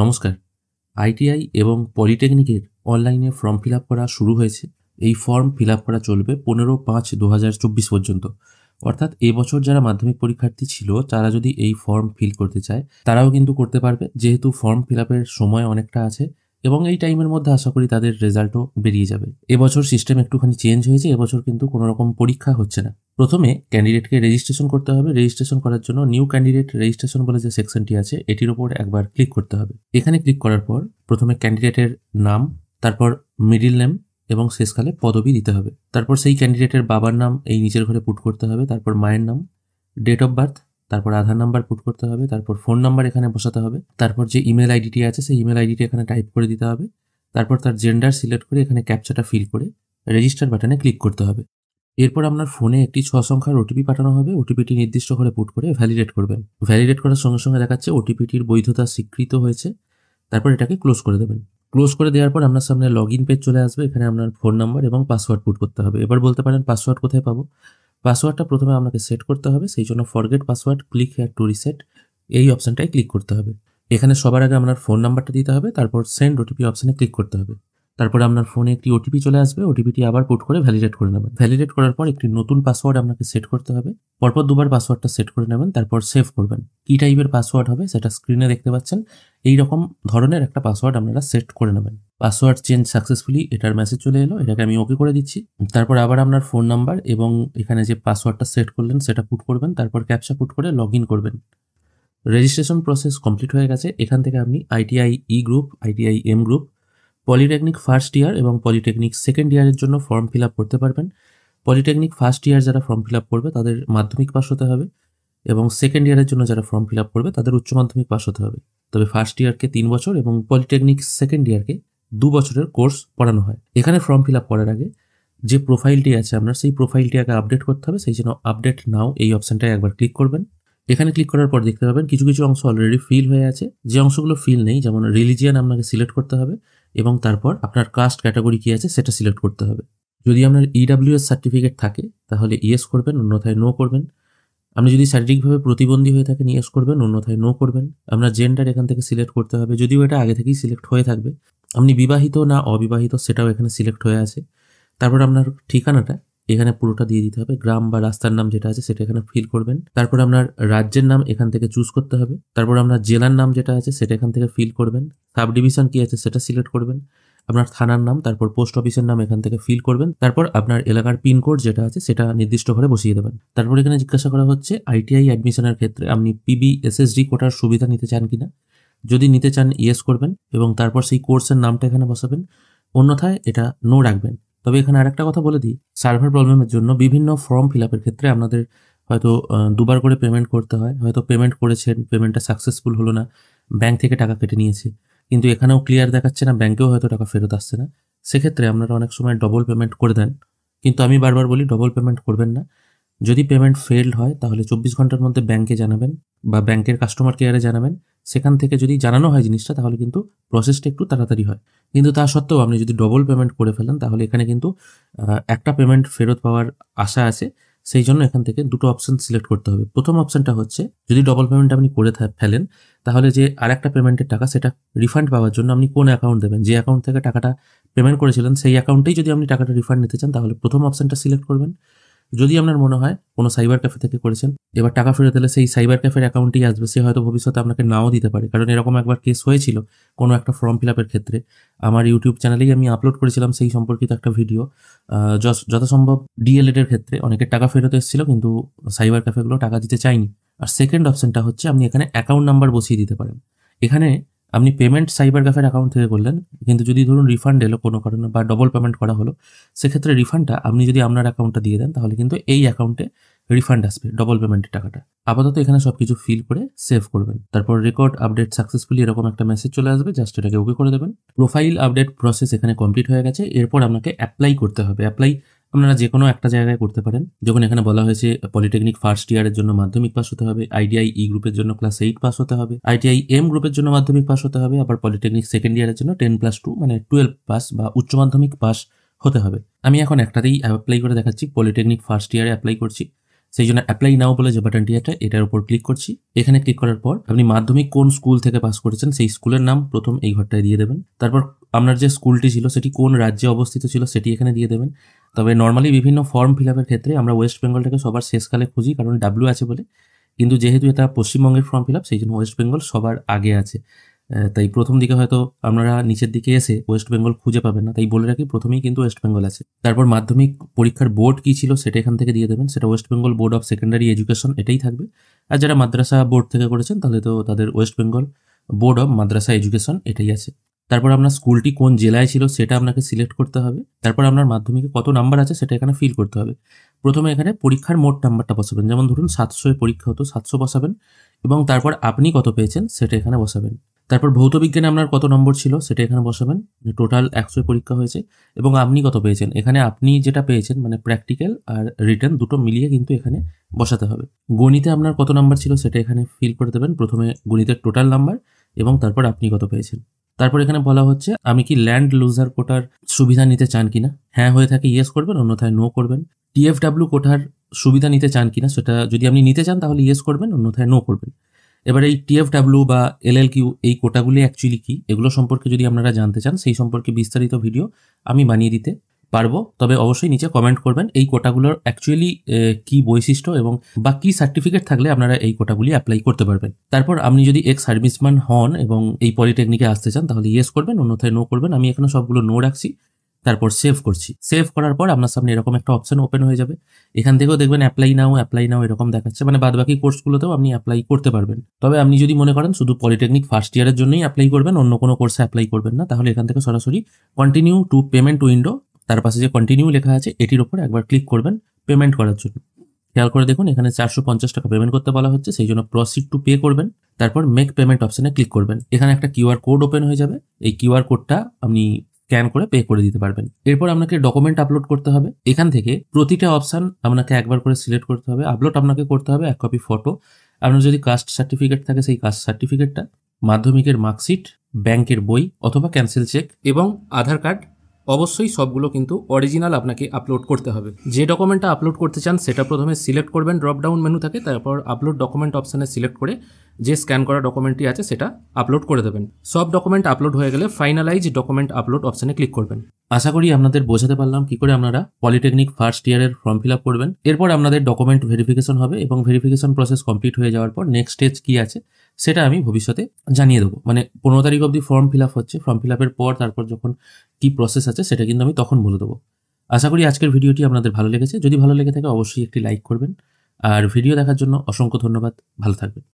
নমস্কার আইটিআই এবং পলিটেকনিকের অনলাইনে ফর্ম ফিল করা শুরু হয়েছে এই ফর্ম ফিল করা চলবে পনেরো পাঁচ দু পর্যন্ত অর্থাৎ এবছর যারা মাধ্যমিক পরীক্ষার্থী ছিল তারা যদি এই ফর্ম ফিল করতে চায় তারাও কিন্তু করতে পারবে যেহেতু ফর্ম ফিল সময় অনেকটা আছে এবং এই টাইমের মধ্যে আশা করি তাদের রেজাল্টও বেরিয়ে যাবে এবছর সিস্টেম একটুখানি চেঞ্জ হয়েছে এবছর কিন্তু কোনো রকম পরীক্ষা হচ্ছে না প্রথমে ক্যান্ডিডেটকে রেজিস্ট্রেশন করতে হবে রেজিস্ট্রেশন করার জন্য নিউ ক্যান্ডিডেট রেজিস্ট্রেশন বলে যে সেকশনটি আছে এটির ওপর একবার ক্লিক করতে হবে এখানে ক্লিক করার পর প্রথমে ক্যান্ডিডেটের নাম তারপর মিডিল নেম এবং শেষকালে পদবি দিতে হবে তারপর সেই ক্যান্ডিডেটের বাবার নাম এই নিচের ঘরে পুট করতে হবে তারপর মায়ের নাম ডেট অফ বার্থ তারপর আধার নাম্বার পুট করতে হবে তারপর ফোন নাম্বার এখানে বসাতে হবে তারপর যে ইমেল আইডিটি আছে সেই ইমেল আইডিটি এখানে টাইপ করে দিতে হবে তারপর তার জেন্ডার সিলেক্ট করে এখানে ক্যাপচাটা ফিল করে রেজিস্টার বাটনে ক্লিক করতে হবে এরপর আপনার ফোনে একটি ছ সংখ্যার ওটিপি পাঠানো হবে ওটিপিটি নির্দিষ্ট করে পুট করে ভ্যালিডেট করবেন ভ্যালিডেট করার সঙ্গে সঙ্গে দেখাচ্ছে ওটিপিটির বৈধতা স্বীকৃত হয়েছে তারপর এটাকে ক্লোজ করে দেবেন ক্লোজ করে দেওয়ার পর আপনার সামনে লগ ইন পেজ চলে আসবে এখানে আপনার ফোন নাম্বার এবং পাসওয়ার্ড পুট করতে হবে এবার বলতে পারেন পাসওয়ার্ড কোথায় পাবো পাসওয়ার্ডটা প্রথমে আপনাকে সেট করতে হবে সেই জন্য forget password click here to reset এই অপশানটায় ক্লিক করতে হবে এখানে সবার আগে আপনার ফোন নাম্বারটা দিতে হবে তারপর সেন্ড ওটিপি অপশানে ক্লিক করতে হবে তারপরে আপনার ফোনে একটি ওটিপি চলে আসবে ওটিপিটি আবার পুট করে ভ্যালিডেট করে নেবেন ভ্যালিডেট করার পর একটি নতুন পাসওয়ার্ড আপনাকে সেট করতে হবে পরপর দুবার পাসওয়ার্ডটা সেট করে নেবেন তারপর সেভ করবেন কি টাইপের পাসওয়ার্ড হবে সেটা স্ক্রিনে দেখতে পাচ্ছেন এই রকম ধরনের একটা পাসওয়ার্ড আপনারা সেট করে নেবেন পাসওয়ার্ড চেঞ্জ সাকসেসফুলি এটার মেসেজ চলে এলো এটাকে আমি ওকে করে দিচ্ছি তারপর আবার আপনার ফোন নাম্বার এবং এখানে যে পাসওয়ার্ডটা সেট করলেন সেটা পুট করবেন তারপর ক্যাপচা পুট করে লগ করবেন রেজিস্ট্রেশন প্রসেস কমপ্লিট হয়ে গেছে এখান থেকে আপনি ITI E group ITI M group polytechnic first year এবং পলিটেকনিক সেকেন্ড ইয়ারের জন্য ফর্ম ফিল আপ করতে পারবেন পলিটেকনিক ফার্স্ট ইয়ার যারা ফর্ম ফিল আপ করবে তাদের মাধ্যমিক পাস হতে হবে এবং সেকেন্ড ইয়ারের জন্য যারা ফর্ম ফিল আপ করবে তাদের উচ্চ মাধ্যমিক পাস হতে হবে তবে ফার্স্ট ইয়ারকে তিন বছর এবং পলিটেকনিক সেকেন্ড ইয়ারকে দু বছরের কোর্স পড়ানো হয় এখানে ফর্ম ফিল আপ করার আগে যে প্রোফাইলটি আছে আপনার সেই প্রোফাইলটি আগে আপডেট করতে হবে সেই জন্য আপডেট নাও এই অপশানটায় একবার ক্লিক করবেন এখানে ক্লিক করার পর দেখতে পাবেন কিছু কিছু অংশ অলরেডি ফিল হয়ে আছে যে অংশগুলো ফিল নেই যেমন রিলিজিয়ান আপনাকে সিলেক্ট করতে হবে এবং তারপর আপনার কাস্ট ক্যাটাগরি কী আছে সেটা সিলেক্ট করতে হবে যদি আপনার ইডাব্লিউএস e সার্টিফিকেট থাকে তাহলে ইয়েস করবেন অন্যথায় নো করবেন আপনি যদি শারীরিকভাবে প্রতিবন্ধী হয়ে থাকেন ইয়েস করবেন অন্যথায় নো করবেন আপনার জেন্ডার এখান থেকে সিলেক্ট করতে হবে যদিও এটা আগে থেকেই সিলেক্ট হয়ে থাকবে আপনি বিবাহিত না অবিবাহিত সেটাও এখানে সিলেক্ট হয়ে আছে তারপর আপনার ঠিকানাটা এখানে পুরোটা দিয়ে দিতে হবে গ্রাম বা রাস্তার নাম যেটা আছে সেটা এখানে ফিল করবেন তারপর আপনার রাজ্যের নাম এখান থেকে চুজ করতে হবে তারপর আপনার জেলার নাম যেটা আছে সেটা এখান থেকে ফিল করবেন সাব ডিভিশন কী আছে সেটা সিলেক্ট করবেন আপনার থানার নাম তারপর পোস্ট অফিসের নাম এখান থেকে ফিল করবেন তারপর আপনার এলাকার পিনকোড যেটা আছে সেটা নির্দিষ্ট ঘরে বসিয়ে দেবেন তারপর এখানে জিজ্ঞাসা করা হচ্ছে আইটিআই অ্যাডমিশনের ক্ষেত্রে আপনি পিবি এসএসডি কোটার সুবিধা নিতে চান কিনা যদি নিতে চান ইয়েস করবেন এবং তারপর সেই কোর্সের নামটা এখানে বসাবেন অন্যথায় এটা নো রাখবেন তবে এখানে আরেকটা কথা বলে দিই সার্ভার প্রবলেমের জন্য বিভিন্ন ফর্ম ফিল আপের ক্ষেত্রে আপনাদের হয়তো দুবার করে পেমেন্ট করতে হয় হয়তো পেমেন্ট করেছেন পেমেন্টটা সাকসেসফুল হলো না ব্যাংক থেকে টাকা কেটে নিয়েছে কিন্তু এখানেও ক্লিয়ার দেখাচ্ছে না ব্যাংকেও হয়তো টাকা ফেরত আসছে না সেক্ষেত্রে আপনারা অনেক সময় ডবল পেমেন্ট করে দেন কিন্তু আমি বারবার বলি ডবল পেমেন্ট করবেন না যদি পেমেন্ট ফেল্ড হয় তাহলে চব্বিশ ঘন্টার মধ্যে ব্যাংকে জানাবেন বা ব্যাংকের কাস্টমার কেয়ারে জানাবেন সেখান থেকে যদি জানানো হয় জিনিসটা তাহলে কিন্তু প্রসেসটা একটু তাড়াতাড়ি হয় কিন্তু তা সত্ত্বেও আপনি যদি ডবল পেমেন্ট করে ফেলেন তাহলে এখানে কিন্তু একটা পেমেন্ট ফেরত পাওয়ার আশা আছে সেই জন্য এখান থেকে দুটো অপশন সিলেক্ট করতে হবে প্রথম অপশনটা হচ্ছে যদি ডবল পেমেন্ট আপনি করে ফেলেন তাহলে যে আর একটা পেমেন্টের টাকা সেটা রিফান্ড পাওয়ার জন্য আপনি কোন অ্যাকাউন্ট দেবেন যে অ্যাকাউন্ট থেকে টাকাটা পেমেন্ট করেছিলেন সেই অ্যাকাউন্টেই যদি আপনি টাকাটা রিফান্ড নিতে চান তাহলে প্রথম অপশনটা সিলেক্ট করবেন যদি আপনার মনে হয় কোনো সাইবার ক্যাফে থেকে করেছেন এবার টাকা ফেরত এলে সেই সাইবার ক্যাফের অ্যাকাউন্টেই আসবে সে হয়তো ভবিষ্যতে আপনাকে নাও দিতে পারে কারণ এরকম একবার কেস হয়েছিল কোনো একটা ফর্ম ফিল আপের ক্ষেত্রে আমার ইউটিউব চ্যানেলেই আমি আপলোড করেছিলাম সেই সম্পর্কিত একটা ভিডিও যথাসম্ভব ডিএলএডের ক্ষেত্রে অনেকের টাকা ফেরত এসেছিল কিন্তু সাইবার ক্যাফেগুলো টাকা দিতে চায়নি আর সেকেন্ড অপশনটা হচ্ছে আপনি এখানে অ্যাকাউন্ট নাম্বার বসিয়ে দিতে পারেন এখানে আপনি পেমেন্ট সাইবার ক্যাফের অ্যাকাউন্ট থেকে করলেন কিন্তু যদি ধরুন রিফান্ড এলো কোনো কারণে বা ডবল পেমেন্ট করা হলো সেক্ষেত্রে রিফান্ডটা আপনি যদি আপনার অ্যাকাউন্টটা দিয়ে দেন তাহলে কিন্তু এই অ্যাকাউন্টে রিফান্ড আসবে ডবল পেমেন্টের টাকাটা আপাতত এখানে সব কিছু ফিল করে সেভ করবেন তারপর রেকর্ড আপডেট সাকসেসফুলি এরকম একটা মেসেজ চলে আসবে জাস্ট এটাকে ওকে করে দেবেন প্রোফাইল আপডেট প্রসেস এখানে কমপ্লিট হয়ে গেছে এরপর আপনাকে অ্যাপ্লাই করতে হবে অ্যাপ্লাই আপনারা যে কোনো একটা জায়গায় করতে পারেন যখন এখানে বলা হয়েছে পলিটেকনিক ফার্স্ট ইয়ারের জন্য মাধ্যমিক পাস হতে হবে আইটিআই ই গ্রুপের জন্য ক্লাস এইট পাস হতে হবে আইটিআই এম গ্রুপের জন্য মাধ্যমিক পাস হতে হবে আবার পলিটেকনিক সেকেন্ড ইয়ারের জন্য টেন প্লাস টু মানে টুয়েলভ পাস বা উচ্চ মাধ্যমিক পাস হতে হবে আমি এখন একটাতেই অ্যাপ্লাই করে দেখাচ্ছি পলিটেকনিক ফার্স্ট ইয়ারে অ্যাপ্লাই করছি সেই জন্য অ্যাপ্লাই নাও বলে যে বাটনটি আছে এটার উপর ক্লিক করছি এখানে ক্লিক করার পর আপনি মাধ্যমিক কোন স্কুল থেকে পাস করেছেন সেই স্কুলের নাম প্রথম এই ঘরটায় দিয়ে দেবেন তারপর আপনার যে স্কুলটি ছিল সেটি কোন রাজ্যে অবস্থিত ছিল সেটি এখানে দিয়ে দেবেন তবে নর্মালি বিভিন্ন ফর্ম ফিল আপের ক্ষেত্রে আমরা ওয়েস্ট বেঙ্গলটাকে সবার শেষকালে খুঁজি কারণ ডাব্লিউ আছে বলে কিন্তু যেহেতু এটা পশ্চিমবঙ্গের ফর্ম ফিল আপ সেই জন্য ওয়েস্ট বেঙ্গল সবার আগে আছে তাই প্রথম দিকে হয়তো আপনারা নিচের দিকে এসে ওয়েস্ট বেঙ্গল খুঁজে পাবেন না তাই বলে রাখি প্রথমেই কিন্তু ওয়েস্ট বেঙ্গল আছে তারপর মাধ্যমিক পরীক্ষার বোর্ড কী ছিল সেটা এখান থেকে দিয়ে দেবেন সেটা West Bengal Board of Secondary Education এটাই থাকবে আর যারা মাদ্রাসা বোর্ড থেকে করেছেন তাহলে তো তাদের West Bengal Board of Madrasah Education এটাই আছে তারপর আপনার স্কুলটি কোন জেলায় ছিল সেটা আপনাকে সিলেক্ট করতে হবে তারপর আপনার মাধ্যমিকে কত নাম্বার আছে সেটা এখানে ফিল করতে হবে প্রথমে এখানে পরীক্ষার মোট নাম্বারটা বসাবেন যেমন ধরুন সাতশোয় পরীক্ষা হতো সাতশো বসাবেন এবং তারপর আপনি কত পেয়েছেন সেটা এখানে বসাবেন তারপর ভৌত বিজ্ঞানে আপনার কত নম্বর ছিল সেটা এখানে বসাবেন টোটাল একশো পরীক্ষা হয়েছে এবং আপনি কত পেয়েছেন এখানে আপনি যেটা পেয়েছেন মানে প্র্যাকটিক্যাল আর রিটার্ন দুটো মিলিয়ে কিন্তু এখানে বসাতে হবে গণিতে আপনার কত নাম্বার ছিল সেটা এখানে ফিল করে দেবেন প্রথমে গণিতের টোটাল নাম্বার এবং তারপর আপনি কত পেয়েছেন তারপর এখানে বলা হচ্ছে আমি কি ল্যান্ড লুজার কোটার সুবিধা নিতে চান কিনা হ্যাঁ হয়ে থাকে ইয়েস করবেন অন্যথায় নো করবেন টিএফডাব্লিউ কোটার সুবিধা নিতে চান কিনা সেটা যদি আপনি নিতে চান তাহলে ইয়েস করবেন অন্যথায় নো করবেন এবার এই টিএফডাব্লিউ বা এল কিউ এই কোটাগুলি অ্যাকচুয়ালি কি এগুলো সম্পর্কে যদি আপনারা জানতে চান সেই সম্পর্কে বিস্তারিত ভিডিও আমি বানিয়ে দিতে পারবো তবে অবশ্যই নিচে কমেন্ট করবেন এই কোটাগুলোর অ্যাকচুয়ালি কি বৈশিষ্ট্য এবং বা কি সার্টিফিকেট থাকলে আপনারা এই কোটাগুলি অ্যাপ্লাই করতে পারবেন তারপর আপনি যদি এক্স সার্ভিসম্যান হন এবং এই পলিটেকনিকে আসতে চান তাহলে ইয়েস করবেন অন্যথায় নো করবেন আমি এখানে সবগুলো নো রাখছি তারপর সেভ করছি সেভ করার পর আপনার সামনে এরকম একটা অপশন ওপেন হয়ে যাবে এখান থেকেও দেখবেন অ্যাপ্লাই নাও অ্যাপ্লাই নাও এরকম দেখাচ্ছে মানে বাদবাকি কোর্সগুলোতেও আপনি অ্যাপ্লাই করতে পারবেন তবে আপনি যদি মনে করেন শুধু পলিটেকনিক ফার্স্ট ইয়ারের জন্যই অ্যাপ্লাই করবেন অন্য কোনো কোর্সে অ্যাপ্লাই করবেন না তাহলে এখান থেকে সরাসরি কন্টিনিউ টু পেমেন্ট উইন্ডো তার পাশে যে কন্টিনিউ লেখা আছে এটির ওপর একবার ক্লিক করবেন পেমেন্ট করার জন্য খেয়াল করে দেখুন এখানে চারশো পঞ্চাশ টাকা পেমেন্ট করতে বলা হচ্ছে সেই জন্য প্রসিড টু পে করবেন তারপর মেক পেমেন্ট অপশানে ক্লিক করবেন এখানে একটা কিউআর কোড ওপেন হয়ে যাবে এই কিউআর কোডটা আপনি স্ক্যান করে পে করে দিতে পারবেন এরপর আপনাকে ডকুমেন্ট আপলোড করতে হবে এখান থেকে প্রতিটা অপশান আপনাকে একবার করে সিলেক্ট করতে হবে আপলোড আপনাকে করতে হবে এক কপি ফটো আপনার যদি কাস্ট সার্টিফিকেট থাকে সেই কাস্ট সার্টিফিকেটটা মাধ্যমিকের মার্কশিট ব্যাংকের বই অথবা ক্যান্সেল চেক এবং আধার কার্ড অবশ্যই সবগুলো কিন্তু অরিজিনাল আপনাকে আপলোড করতে হবে যে ডকুমেন্টটা আপলোড করতে চান সেটা প্রথমে সিলেক্ট করবেন ড্রপডাউন মেনু থেকে তারপর আপলোড ডকুমেন্ট অপশানে সিলেক্ট করে যে স্ক্যান করা ডকুমেন্টটি আছে সেটা আপলোড করে দেবেন সব ডকুমেন্ট আপলোড হয়ে গেলে ফাইনালাইজ ডকুমেন্ট আপলোড অপশানে ক্লিক করবেন আশা করি আপনাদের বোঝাতে পারলাম কি করে আপনারা পলিটেকনিক ফার্স্ট ইয়ারের ফর্ম ফিল আপ করবেন এরপর আপনাদের ডকুমেন্ট ভেরিফিকেশন হবে এবং ভেরিফিকেশন প্রসেস কমপ্লিট হয়ে যাওয়ার পর নেক্সট স্টেজ কি আছে সেটা আমি ভবিষ্যতে জানিয়ে দেবো মানে পনেরো তারিখ অবধি ফর্ম ফিল আপ হচ্ছে ফর্ম ফিল আপের পর তারপর যখন কি প্রসেস আছে সেটা কিন্তু আমি তখন বলে দেবো আশা করি আজকের ভিডিওটি আপনাদের ভালো লেগেছে যদি ভালো লেগে থাকে অবশ্যই একটি লাইক করবেন আর ভিডিও দেখার জন্য অসংখ্য ধন্যবাদ ভালো থাকবেন